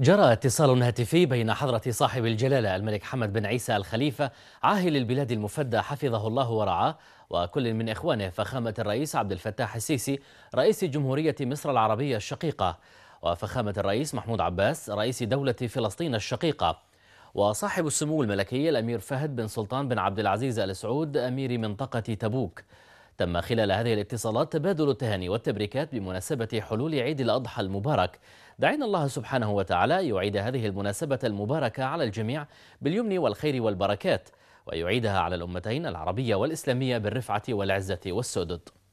جرى اتصال هاتفي بين حضرة صاحب الجلالة الملك حمد بن عيسى الخليفة عاهل البلاد المفدى حفظه الله ورعاه وكل من إخوانه فخامة الرئيس عبد الفتاح السيسي رئيس جمهورية مصر العربية الشقيقة وفخامة الرئيس محمود عباس رئيس دولة فلسطين الشقيقة وصاحب السمو الملكي الأمير فهد بن سلطان بن عبد العزيز آل سعود أمير منطقة تبوك تم خلال هذه الاتصالات تبادل التهاني والتبريكات بمناسبة حلول عيد الأضحى المبارك دعينا الله سبحانه وتعالى يعيد هذه المناسبة المباركة على الجميع باليمن والخير والبركات ويعيدها على الأمتين العربية والإسلامية بالرفعة والعزة والسدد